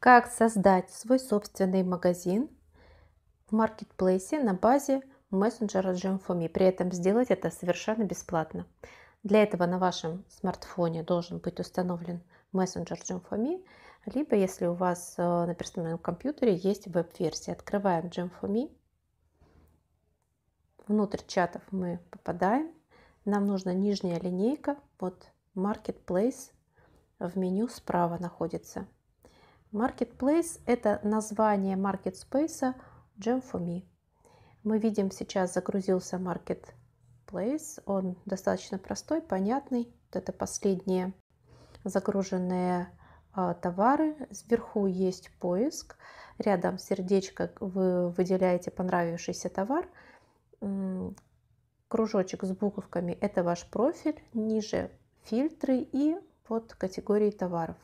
как создать свой собственный магазин в маркетплейсе на базе мессенджера jam При этом сделать это совершенно бесплатно. Для этого на вашем смартфоне должен быть установлен мессенджер jam либо если у вас э, на персональном компьютере есть веб-версия. Открываем jam Внутрь чатов мы попадаем. Нам нужна нижняя линейка, вот Marketplace в меню справа находится. Marketplace – это название Market Space Jam4Me. Мы видим, сейчас загрузился Marketplace. Он достаточно простой, понятный. Вот это последние загруженные э, товары. Сверху есть поиск. Рядом сердечко вы выделяете понравившийся товар. Кружочек с буковками – это ваш профиль. Ниже фильтры и под категории товаров.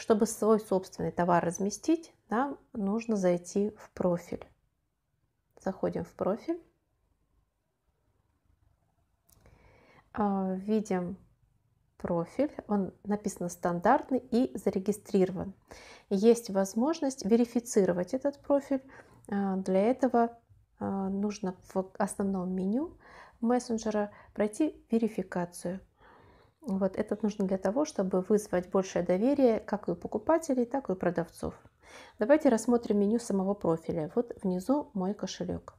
Чтобы свой собственный товар разместить, нам нужно зайти в профиль. Заходим в профиль. А, видим профиль, он написано стандартный и зарегистрирован. Есть возможность верифицировать этот профиль. А, для этого а, нужно в основном меню мессенджера пройти верификацию. Вот это нужно для того, чтобы вызвать большее доверие как у покупателей, так и у продавцов. Давайте рассмотрим меню самого профиля. Вот внизу мой кошелек.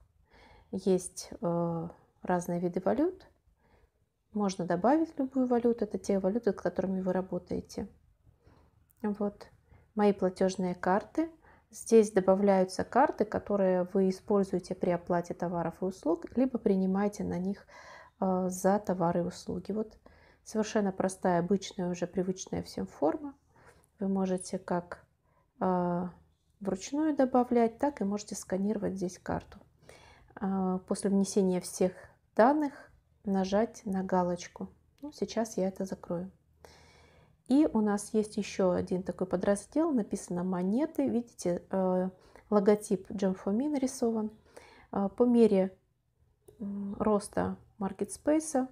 Есть э, разные виды валют. Можно добавить любую валюту. Это те валюты, с которыми вы работаете. Вот мои платежные карты. Здесь добавляются карты, которые вы используете при оплате товаров и услуг, либо принимаете на них э, за товары и услуги. Вот Совершенно простая, обычная, уже привычная всем форма. Вы можете как э, вручную добавлять, так и можете сканировать здесь карту. Э, после внесения всех данных нажать на галочку. Ну, сейчас я это закрою. И у нас есть еще один такой подраздел, написано монеты. Видите, э, логотип Gemfo нарисован. По мере роста маркетспейса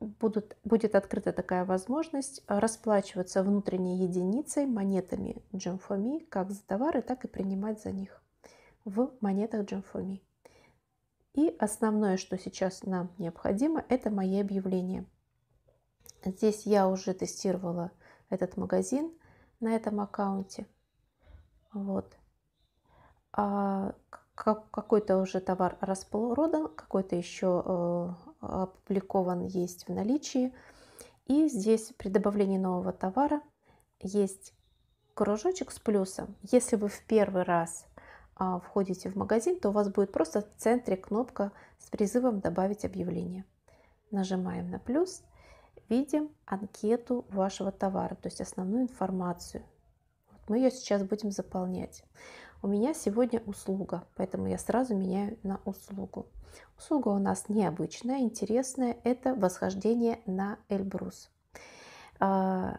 будут, будет открыта такая возможность э, расплачиваться внутренней единицей монетами Джемфоми как за товары, так и принимать за них в монетах Джемфоми. И основное, что сейчас нам необходимо, это мои объявления. Здесь я уже тестировала этот магазин на этом аккаунте. Вот. А какой-то уже товар распродан, какой-то еще э, опубликован, есть в наличии. И здесь при добавлении нового товара есть кружочек с плюсом. Если вы в первый раз а, входите в магазин, то у вас будет просто в центре кнопка с призывом «Добавить объявление». Нажимаем на плюс, видим анкету вашего товара, то есть основную информацию. Вот мы ее сейчас будем заполнять. У меня сегодня услуга, поэтому я сразу меняю на услугу. Услуга у нас необычная, интересная. Это восхождение на Эльбрус. А,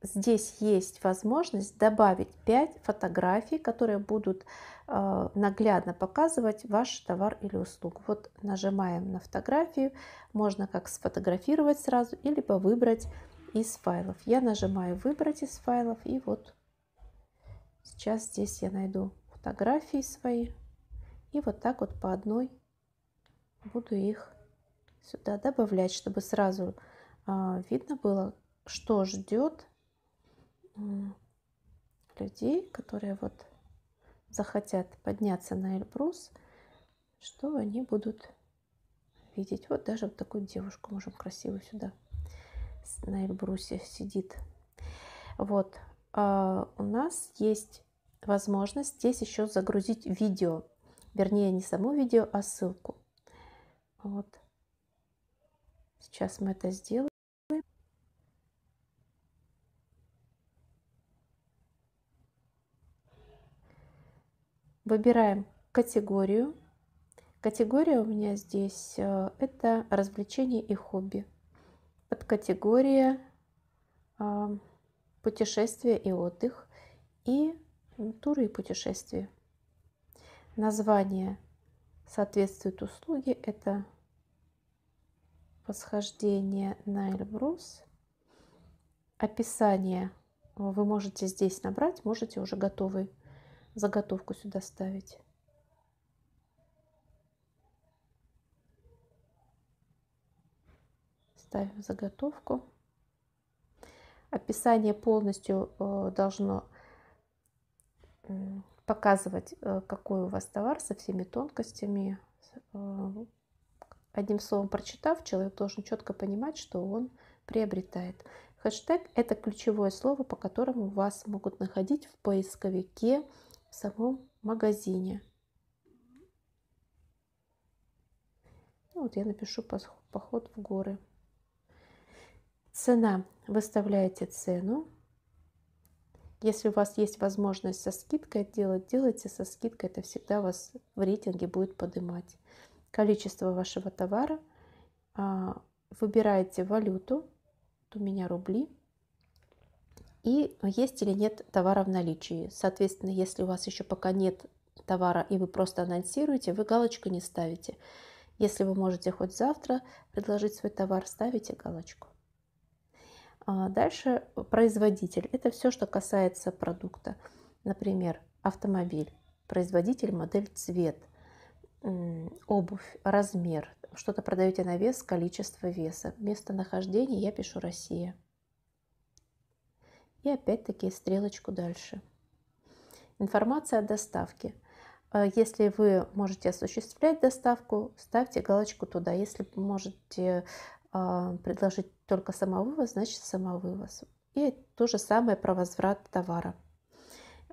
здесь есть возможность добавить 5 фотографий, которые будут а, наглядно показывать ваш товар или услугу. Вот нажимаем на фотографию, можно как сфотографировать сразу, либо выбрать из файлов. Я нажимаю выбрать из файлов и вот Сейчас здесь я найду фотографии свои. И вот так вот по одной буду их сюда добавлять, чтобы сразу э, видно было, что ждет людей, которые вот захотят подняться на Эльбрус, что они будут видеть. Вот даже вот такую девушку можем красивую сюда на Эльбрусе сидит. Вот, а, у нас есть возможность здесь еще загрузить видео. Вернее, не само видео, а ссылку. Вот. Сейчас мы это сделаем. Выбираем категорию. Категория у меня здесь э, это развлечения и хобби. Подкатегория категория путешествия и отдых, и ну, туры и путешествия. Название соответствует услуге. Это восхождение на Эльбрус. Описание вы можете здесь набрать, можете уже готовый заготовку сюда ставить. Ставим заготовку. Описание полностью э, должно показывать, э, какой у вас товар со всеми тонкостями. Э, одним словом, прочитав, человек должен четко понимать, что он приобретает. Хэштег – это ключевое слово, по которому вас могут находить в поисковике в самом магазине. Ну, вот я напишу поход в горы. Цена выставляете цену. Если у вас есть возможность со скидкой делать, делайте со скидкой, это всегда вас в рейтинге будет поднимать. Количество вашего товара, а, выбираете валюту, у меня рубли, и есть или нет товара в наличии. Соответственно, если у вас еще пока нет товара и вы просто анонсируете, вы галочку не ставите. Если вы можете хоть завтра предложить свой товар, ставите галочку. А, дальше производитель. Это все, что касается продукта. Например, автомобиль, производитель, модель, цвет, обувь, размер. Что-то продаете на вес, количество веса. Местонахождение я пишу Россия. И опять-таки стрелочку дальше. Информация о доставке. А, если вы можете осуществлять доставку, ставьте галочку туда. Если можете а, предложить только самовывоз, значит самовывоз. И то же самое про возврат товара.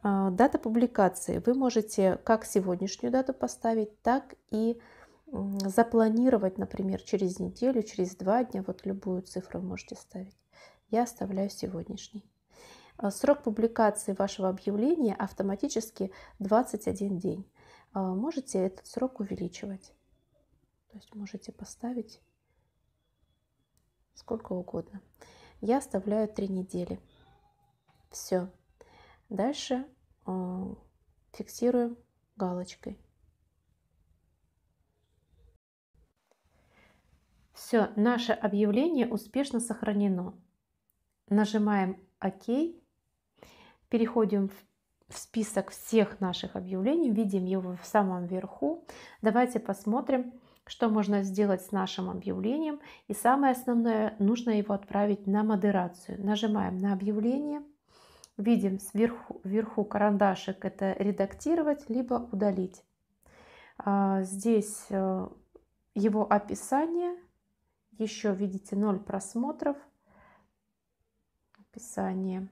А, дата публикации. Вы можете как сегодняшнюю дату поставить, так и запланировать, например, через неделю, через два дня, вот любую цифру можете ставить. Я оставляю сегодняшний. А, срок публикации вашего объявления автоматически 21 день. Можете этот срок увеличивать. То есть можете поставить сколько угодно. Я оставляю три недели. Все. Дальше э, фиксируем галочкой. Все, наше объявление успешно сохранено. Нажимаем ОК. Переходим в список всех наших объявлений. Видим его в самом верху. Давайте посмотрим, что можно сделать с нашим объявлением. И самое основное, нужно его отправить на модерацию. Нажимаем на объявление, видим сверху вверху карандашик, это редактировать, либо удалить. А, здесь э, его описание, еще видите 0 просмотров, описание.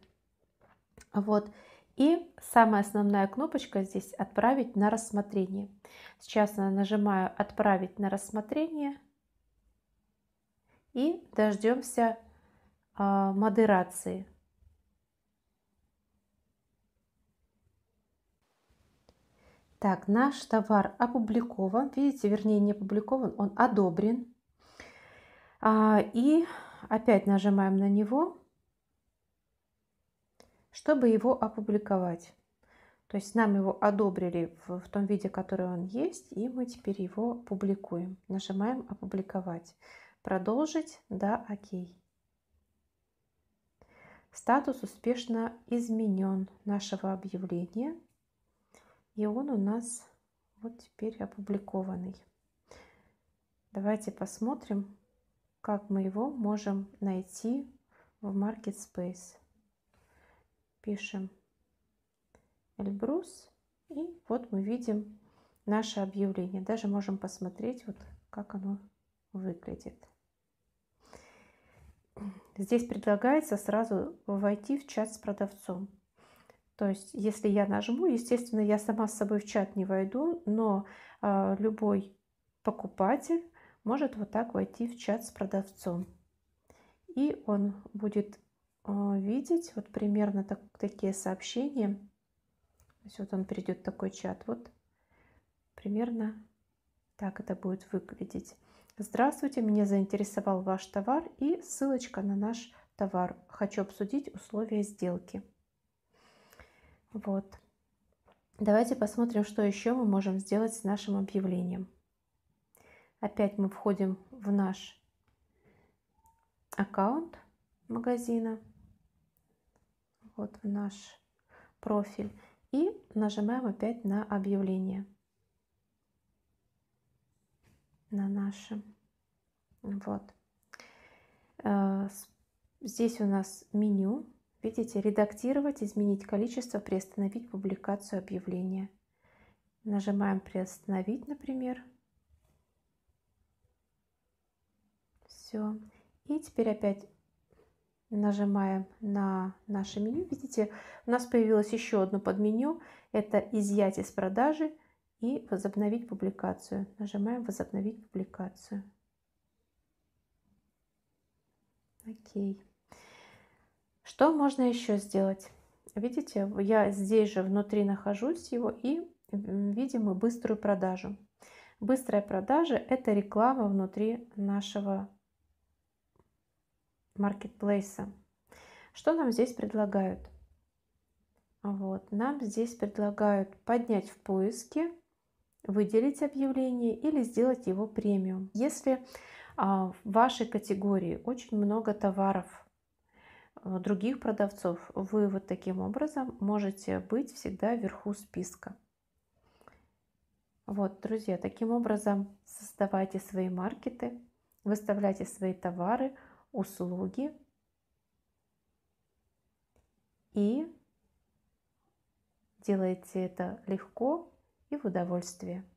Вот. И самая основная кнопочка здесь «Отправить на рассмотрение». Сейчас я нажимаю «Отправить на рассмотрение» и дождемся а, модерации. Так, наш товар опубликован. Видите, вернее, не опубликован, он одобрен. А, и опять нажимаем на него чтобы его опубликовать. То есть нам его одобрили в, в том виде, который он есть, и мы теперь его публикуем. Нажимаем «Опубликовать». Продолжить «Да, окей». Статус успешно изменен нашего объявления, и он у нас вот теперь опубликованный. Давайте посмотрим, как мы его можем найти в Market Space пишем Эльбрус. И вот мы видим наше объявление. Даже можем посмотреть, вот как оно выглядит. Здесь предлагается сразу войти в чат с продавцом. То есть, если я нажму, естественно, я сама с собой в чат не войду, но э, любой покупатель может вот так войти в чат с продавцом. И он будет а, видеть вот примерно так, такие сообщения. То есть вот он придет такой чат. Вот примерно так это будет выглядеть. Здравствуйте, меня заинтересовал ваш товар и ссылочка на наш товар. Хочу обсудить условия сделки. Вот. Давайте посмотрим, что еще мы можем сделать с нашим объявлением. Опять мы входим в наш аккаунт магазина вот в наш профиль и нажимаем опять на объявление на наше вот э, здесь у нас меню видите редактировать изменить количество приостановить публикацию объявления нажимаем приостановить например все и теперь опять Нажимаем на наше меню. Видите, у нас появилось еще одно подменю. Это «Изъять из продажи» и «Возобновить публикацию». Нажимаем «Возобновить публикацию». Окей. Что можно еще сделать? Видите, я здесь же внутри нахожусь его и видим быструю продажу. Быстрая продажа – это реклама внутри нашего маркетплейса. Что нам здесь предлагают? Вот, нам здесь предлагают поднять в поиске, выделить объявление или сделать его премиум. Если а, в вашей категории очень много товаров а, других продавцов, вы вот таким образом можете быть всегда вверху списка. Вот, друзья, таким образом создавайте свои маркеты, выставляйте свои товары, услуги и делайте это легко и в удовольствие.